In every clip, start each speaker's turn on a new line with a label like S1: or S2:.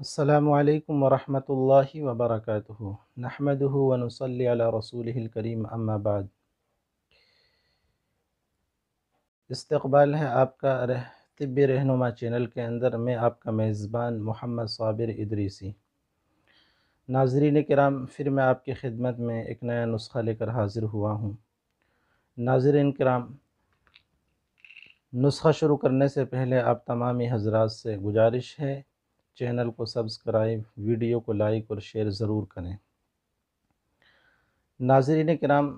S1: असलकम वरहमल वबरक नहमद वनसली रसूल करीम अम्माबाद इस्तबाल है आपका रह, तिब रहनुमा चैनल के अंदर मैं आपका मेज़बान मोहम्मद साबिर इदरीसी नाजरीन कराम फिर मैं आपकी खिदमत में एक नया नुस्खा लेकर हाज़िर हुआ हूँ नाजरन कराम नुस्खा शुरू करने से पहले आप तमामी हजरात से गुजारिश है चैनल को सब्सक्राइब वीडियो को लाइक और शेयर ज़रूर करें नाजरीन कराम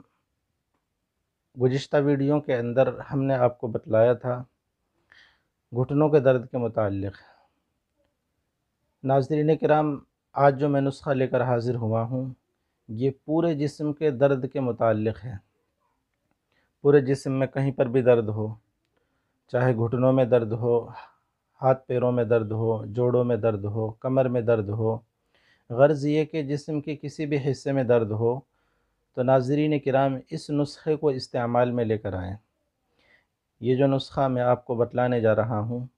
S1: गुज्त वीडियो के अंदर हमने आपको बतलाया था घुटनों के दर्द के मतलब नाजरीन कराम आज जो मैं नुस्खा लेकर हाज़िर हुआ हूँ ये पूरे जिस्म के दर्द के मतलब है पूरे जिस्म में कहीं पर भी दर्द हो चाहे घुटनों में दर्द हो हाथ पैरों में दर्द हो जोड़ों में दर्द हो कमर में दर्द हो गर्ज़ ये कि जिसम के किसी भी हिस्से में दर्द हो तो नाजरीन कराम इस नुस्खे को इस्तेमाल में लेकर आएँ ये जो नुस्खा मैं आपको बतलाने जा रहा हूँ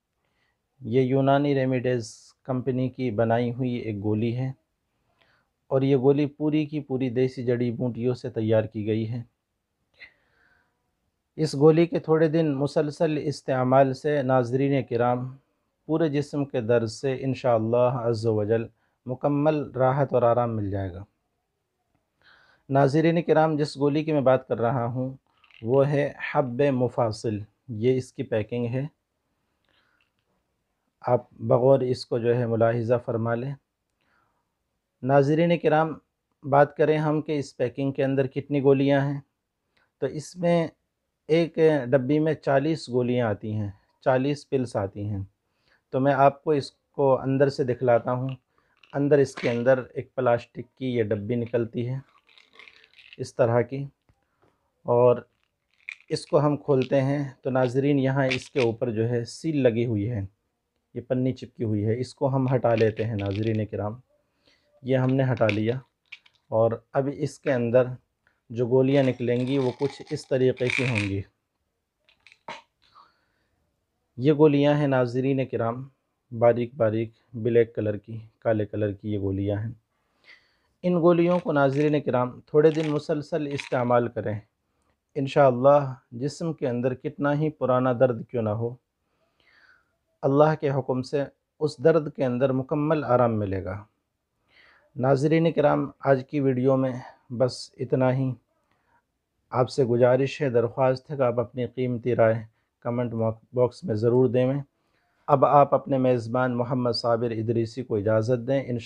S1: ये यूनानी रेमिडेज़ कंपनी की बनाई हुई एक गोली है और ये गोली पूरी की पूरी देसी जड़ी बूटियों से तैयार की गई है इस गोली के थोड़े दिन मुसलसल इस्तेमाल से नाजरीन कराम पूरे जिस्म के दर्द से इन शजल मुकम्मल राहत और आराम मिल जाएगा नाजरीन कराम जिस गोली की मैं बात कर रहा हूँ वो है हब मुफासिल ये इसकी पैकिंग है आप बग़ौर इसको जो है मुलाहजा फरमा लें नाजरीन कराम बात करें हम कि इस पैकिंग के अंदर कितनी गोलियाँ हैं तो इसमें एक डब्बी में चालीस गोलियाँ आती हैं चालीस पिल्स आती हैं तो मैं आपको इसको अंदर से दिखलाता हूँ अंदर इसके अंदर एक प्लास्टिक की ये डब्बी निकलती है इस तरह की और इसको हम खोलते हैं तो नाजरीन यहाँ इसके ऊपर जो है सील लगी हुई है ये पन्नी चिपकी हुई है इसको हम हटा लेते हैं नाजरीन कराम ये हमने हटा लिया और अब इसके अंदर जो गोलियां निकलेंगी वो कुछ इस तरीके की होंगी ये गोलियां हैं नाजरीन कराम बारीक बारीक ब्लैक कलर की काले कलर की ये गोलियां हैं इन गोलियों को नाजरीन कराम थोड़े दिन मुसलसल इस्तेमाल करें इन जिसम के अंदर कितना ही पुराना दर्द क्यों ना हो अल्लाह के हुक्म से उस दर्द के अंदर मुकम्मल आराम मिलेगा नाजरीन कराम आज की वीडियो में बस इतना ही आपसे गुजारिश है दरख्वास्त है कि आप अपनी कीमती राय कमेंट बॉक्स में ज़रूर देवें अब आप अपने मेज़बान मोहम्मद साबिर इदरीसी को इजाज़त दें इन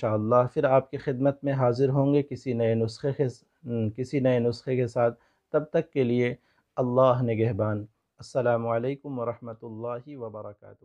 S1: फिर आपकी खिदमत में हाज़िर होंगे किसी नए नुस्खे के किसी नए नुस्खे के साथ तब तक के लिए अल्लाह निगहबान असलकम वरहमल वर्का